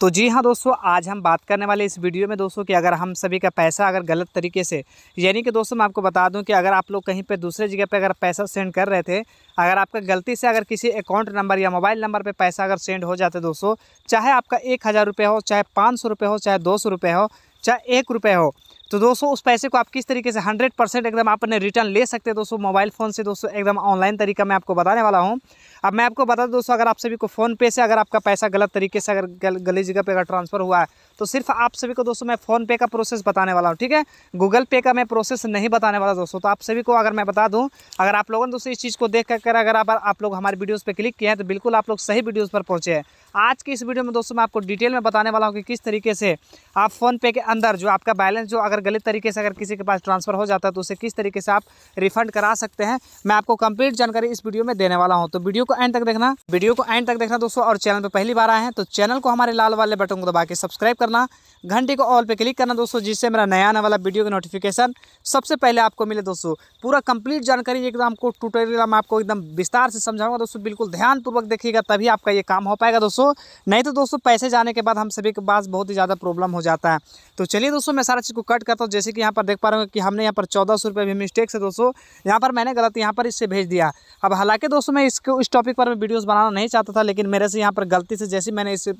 तो जी हाँ दोस्तों आज हम बात करने वाले इस वीडियो में दोस्तों कि अगर हम सभी का पैसा अगर गलत तरीके से यानी कि दोस्तों मैं आपको बता दूं कि अगर आप लोग कहीं पे दूसरे जगह पे अगर पैसा सेंड कर रहे थे अगर आपका गलती से अगर किसी अकाउंट नंबर या मोबाइल नंबर पे पैसा अगर सेंड हो जाता है दोस्तों चाहे आपका एक हज़ार रुपये हो चाहे पाँच सौ रुपये हो चाहे दो सौ रुपये हो चाहे एक रुपये हो तो दोस्तों उस पैसे को आप किस तरीके से हंड्रेड परसेंट एकदम आप अपने रिटर्न ले सकते हैं दोस्तों मोबाइल फ़ोन से दोस्तों एकदम ऑनलाइन तरीका मैं आपको बताने वाला हूँ अब मैं आपको बता दूँ दोस्तों अगर आप सभी को फ़ोनपे से अगर आपका पैसा गलत तरीके से अगर गल, गली जगह पर अगर ट्रांसफ़र हुआ है तो सिर्फ आप सभी को दोस्तों मैं फ़ोनपे का प्रोसेस बताने वाला हूँ ठीक है गूगल पे का मैं प्रोसेस नहीं बताने वाला दोस्तों तो आप सभी को अगर मैं बता दूँ अगर आप लोगों ने दोस्तों इस चीज़ को देख कर अगर आप आप लोग हमारे वीडियोज़ पर क्लिक किए हैं तो बिल्कुल आप लोग सही वीडियोज़ पर पहुँचे हैं आज की इस वीडियो में दोस्तों मैं आपको डिटेल में बताने वाला हूँ कि किस तरीके से आप फ़ोनपे के अंदर जो आपका बैलेंस जो अगर अगर गलत तरीके से अगर किसी के पास ट्रांसफ़र हो जाता है तो उसे किस तरीके से आप रिफंड करा सकते हैं मैं आपको कंप्लीट जानकारी इस वीडियो में देने वाला हूँ तो वीडियो को एंड तक देखना वीडियो को एंड तक देखना दोस्तों और चैनल पर पहली बार आए हैं तो चैनल को हमारे लाल वाले बटन को दबा के सब्सक्राइब करना घंटी को ऑल पर क्लिक करना दोस्तों जिससे मेरा नया आने वाला वीडियो का नोटिफिकेशन सबसे पहले आपको मिले दोस्तों पूरा कंप्लीट जानकारी एकदम आपको ट्यूटोरियल मैं आपको एकदम विस्तार से समझाऊंगा दोस्तों बिल्कुल ध्यानपूर्वक देखिएगा तभी आपका ये काम हो पाएगा दोस्तों नहीं तो दोस्तों पैसे जाने के बाद हम सभी के पास बहुत ही ज़्यादा प्रॉब्लम हो जाता है तो चलिए दोस्तों मैं सारा चीज़ को कट करता हूँ तो जैसे कि यहाँ पर देख पा रहे हो कि हमने यहाँ पर चौदह सौ रुपये भी मिस्टेक से दोस्तों यहाँ पर मैंने गलत यहाँ पर इससे भेज दिया अब हालांकि दोस्तों मैं इसको इस टॉपिक पर मैं वीडियोज़ बनाना नहीं चाहता था लेकिन मेरे से यहाँ पर गलती से जैसे मैंने इसे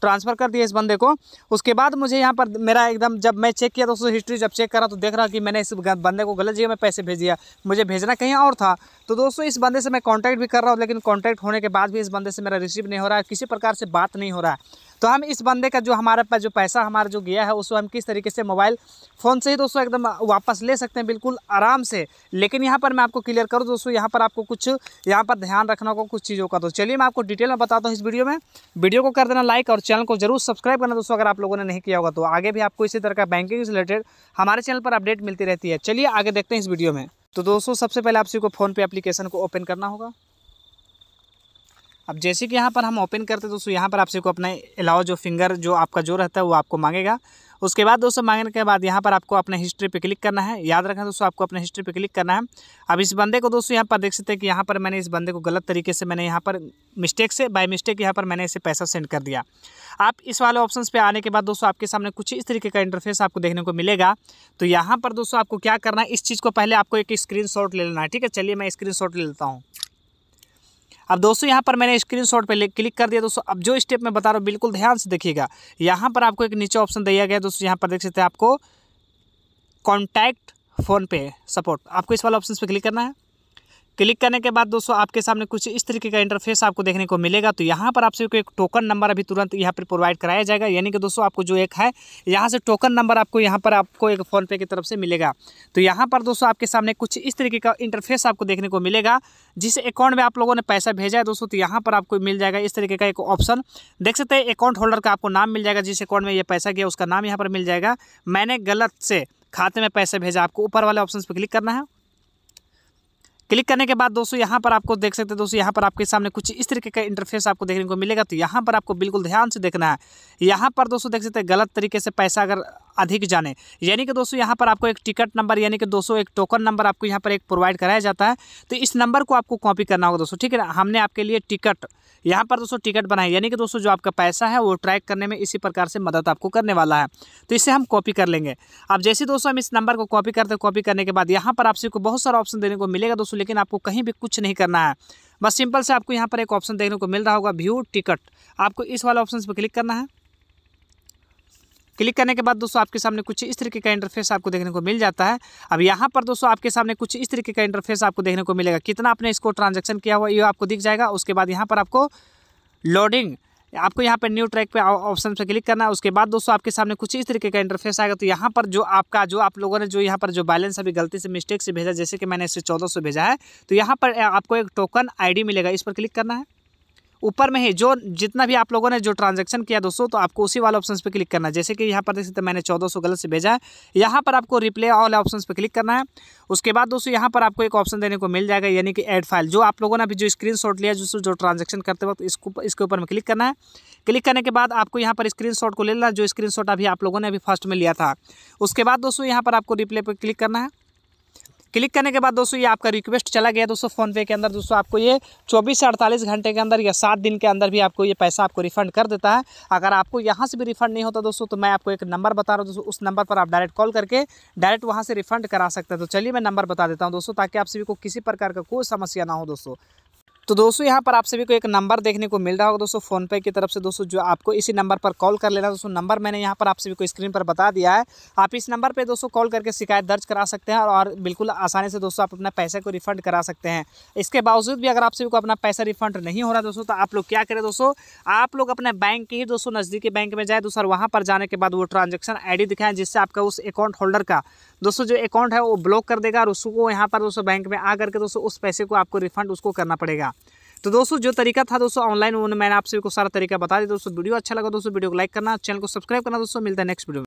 ट्रांसफ़र कर दिया इस बंदे को उसके बाद मुझे यहाँ पर मेरा एकदम जब मैं चेक किया दोस्तों हिस्ट्री जब चेक करा तो देख रहा कि मैंने इस बंदे को गलत जगह में पैसे भेज दिया मुझे भेजना कहीं और था तो दोस्तों इस बंदे से मैं कॉन्टैक्ट भी कर रहा हूँ लेकिन कॉन्टैक्ट होने के बाद भी इस बंदे से मेरा रिसीव नहीं हो रहा है किसी प्रकार से बात नहीं हो रहा है तो हम इस बंदे का जो हमारे पास जो पैसा हमारा जो गया है उसको हम किस तरीके से मोबाइल फ़ोन से ही दोस्तों एकदम वापस ले सकते हैं बिल्कुल आराम से लेकिन यहाँ पर मैं आपको क्लियर करूँ दोस्तों यहाँ पर आपको कुछ यहाँ पर ध्यान रखना होगा कुछ चीज़ों का तो चलिए मैं आपको डिटेल में बताता हूँ इस वीडियो में वीडियो को कर देना लाइक और चैनल को जरूर सब्सक्राइब करना दोस्तों अगर आप लोगों ने नहीं किया होगा तो आगे भी आपको इसी तरह का बैंकिंग से रिलेटेड हमारे चैनल पर अपडेट मिलती रहती है चलिए आगे देखते हैं इस वीडियो में तो दोस्तों सबसे पहले आप को फ़ोन पे एप्लीकेशन को ओपन करना होगा अब जैसे कि यहाँ पर हम ओपन करते हैं दोस्तों यहाँ पर आपसे को अपना अलाव जो फिंगर जो आपका जो रहता है वो आपको मांगेगा उसके बाद दोस्तों मांगने के बाद यहाँ पर आपको अपने हिस्ट्री पे क्लिक करना है याद रखना दोस्तों आपको अपने हिस्ट्री पे क्लिक करना है अब इस बंदे को दोस्तों यहाँ पर देख सकते हैं कि यहाँ पर मैंने इस बंदे को गलत तरीके से मैंने यहाँ पर मिस्टेक से बाय मिस्टेक यहाँ पर मैंने इसे पैसा सेंड कर दिया आप इस वाले ऑप्शन पर आने के बाद दोस्तों आपके सामने कुछ इस तरीके का इंटरफेस आपको देखने को मिलेगा तो यहाँ पर दोस्तों आपको क्या करना है इस चीज़ को पहले आपको एक स्क्रीन ले लेना है ठीक है चलिए मैं स्क्रीन ले लेता हूँ अब दोस्तों यहाँ पर मैंने स्क्रीन शॉट पर क्लिक कर दिया दोस्तों अब जो स्टेप मैं बता रहा हूँ बिल्कुल ध्यान से देखिएगा यहाँ पर आपको एक नीचे ऑप्शन दिया गया दोस्तों यहाँ पर देख सकते हैं आपको कॉन्टैक्ट फ़ोन पे सपोर्ट आपको इस वाले ऑप्शन पर क्लिक करना है क्लिक करने के बाद दोस्तों आपके सामने कुछ इस तरीके का इंटरफेस आपको देखने को मिलेगा तो यहाँ पर आपसे एक टोकन नंबर अभी तुरंत यहाँ पर प्रोवाइड कराया जाएगा यानी कि दोस्तों आपको जो एक है यहाँ से टोकन नंबर आपको यहाँ पर आपको एक फ़ोनपे की तरफ से मिलेगा तो यहाँ पर दोस्तों आपके सामने कुछ इस तरीके का इंटरफेस आपको देखने को मिलेगा जिस अकाउंट में आप लोगों ने पैसा भेजा है दोस्तों तो यहाँ पर आपको मिल जाएगा इस तरीके का एक ऑप्शन देख सकते हैं अकाउंट होल्डर का आपको नाम मिल जाएगा जिस अकाउंट में ये पैसा गया उसका नाम यहाँ पर मिल जाएगा मैंने गलत से खाते में पैसे भेजा आपको ऊपर वाले ऑप्शन पर क्लिक करना है क्लिक करने के बाद दोस्तों यहाँ पर आपको देख सकते हैं दोस्तों यहाँ पर आपके सामने कुछ इस तरीके का इंटरफेस आपको देखने को मिलेगा तो यहाँ पर आपको बिल्कुल ध्यान से देखना है यहाँ पर दोस्तों देख सकते हैं गलत तरीके से पैसा अगर अधिक जाने यानी कि दोस्तों यहाँ पर आपको एक टिकट नंबर यानी कि दोस्तों एक टोकन नंबर आपको यहाँ पर एक प्रोवाइड कराया जाता है तो इस नंबर को आपको कॉपी करना होगा दोस्तों ठीक है हमने आपके लिए टिकट यहाँ पर दोस्तों टिकट बनाए यानी कि दोस्तों जो आपका पैसा है वो ट्रैक करने में इसी प्रकार से मदद आपको करने वाला है तो इसे हम कॉपी कर लेंगे अब जैसे दोस्तों हम इस नंबर को कॉपी करते कॉपी करने के बाद यहाँ पर आपसे बहुत सारा ऑप्शन देने को मिलेगा दोस्तों दोस्तों लेकिन आपको कहीं भी कुछ नहीं करना है बस सिंपल से आपको यहाँ पर एक ऑप्शन देखने को मिल रहा होगा व्यू टिकट आपको इस वाले ऑप्शन पर क्लिक करना है क्लिक करने के बाद दोस्तों आपके सामने कुछ इस तरीके का इंटरफेस आपको देखने को मिल जाता है अब यहाँ पर दोस्तों आपके सामने कुछ इस तरीके का इंटरफेस आपको देखने को मिलेगा कितना आपने इसको ट्रांजेक्शन किया हुआ ये आपको दिख जाएगा उसके बाद यहाँ पर आपको लोडिंग आपको यहाँ पर न्यू ट्रैक पे ऑप्शन पे क्लिक करना है उसके बाद दोस्तों आपके सामने कुछ इस तरीके का इंटरफेस आएगा तो यहाँ पर जो आपका जो आप लोगों ने जो यहाँ पर जो बैलेंस अभी गलती से मिस्टेक से भेजा जैसे कि मैंने इसे चौदह भेजा है तो यहाँ पर आपको एक टोकन आई मिलेगा इस पर क्लिक करना है ऊपर में ही जो जितना भी आप लोगों ने जो ट्रांजेक्शन किया दोस्तों तो आपको उसी वाले ऑप्शन पर क्लिक करना है जैसे कि यहाँ पर देख सकते हैं मैंने चौदह सौ गलत से भेजा है यहाँ पर आपको रिप्ले ऑल ऑप्शन पर क्लिक करना है उसके बाद दोस्तों यहाँ पर आपको एक ऑप्शन देने को मिल जाएगा यानी कि एड फाइल जो आप लोगों ने अभी जो स्क्रीन शॉट लिया जो जो ट्रांजेक्शन करते वक्त इसको इसके ऊपर में क्लिक करना है क्लिक करने के बाद आपको यहाँ पर स्क्रीन को ले लेना जो स्क्रीन अभी आप लोगों ने अभी फर्स्ट में लिया था उसके बाद दोस्तों यहाँ पर आपको रिप्ले पर क्लिक करना है क्लिक करने के बाद दोस्तों ये आपका रिक्वेस्ट चला गया दोस्तों फ़ोनपे के अंदर दोस्तों आपको ये चौबीस से अड़तालीस घंटे के अंदर या सात दिन के अंदर भी आपको ये पैसा आपको रिफंड कर देता है अगर आपको यहाँ से भी रिफंड नहीं होता दोस्तों तो मैं आपको एक नंबर बता रहा हूँ दोस्तों उस नंबर पर आप डायरेक्ट कॉल करके डायरेक्ट वहाँ से रिफंड करा सकते हैं तो चलिए मैं नंबर बता देता हूँ दोस्तों ताकि आप सभी को किसी प्रकार का कोई समस्या ना हो दोस्तों तो दोस्तों यहाँ पर आप सभी को एक नंबर देखने को मिल रहा होगा दोस्तों फोनपे की तरफ से दोस्तों जो आपको इसी नंबर पर कॉल कर लेना दोस्तों नंबर मैंने यहाँ पर आप सभी को स्क्रीन पर बता दिया है आप इस नंबर पर दोस्तों कॉल करके शिकायत दर्ज करा सकते हैं और बिल्कुल आसानी से दोस्तों आप अपना पैसे को रिफंड करा सकते हैं इसके बावजूद भी अगर आप सभी को अपना पैसा रिफंड नहीं हो रहा दोस्तों तो आप लोग क्या करें दोस्तों आप लोग अपने बैंक के ही दोस्तों नज़दीकी बैंक में जाए दोस्तों वहाँ पर जाने के बाद वो ट्रांजेक्शन आई दिखाएं जिससे आपका उस अकाउंट होल्डर का दोस्तों जो अकाउंट है वो ब्लॉक कर देगा और उसको यहाँ पर दोस्तों बैंक में आ करके दोस्तों उस पैसे को आपको रिफंड उसको करना पड़ेगा तो दोस्तों जो तरीका था दोस्तों ऑनलाइन उन्होंने मैंने आपसे को सारा तरीका बता दिया दोस्तों वीडियो अच्छा लगा दोस्तों वीडियो को लाइक करना चैनल को सब्सक्राइब करना दोस्तों मिलता है नेक्स्ट वीडियो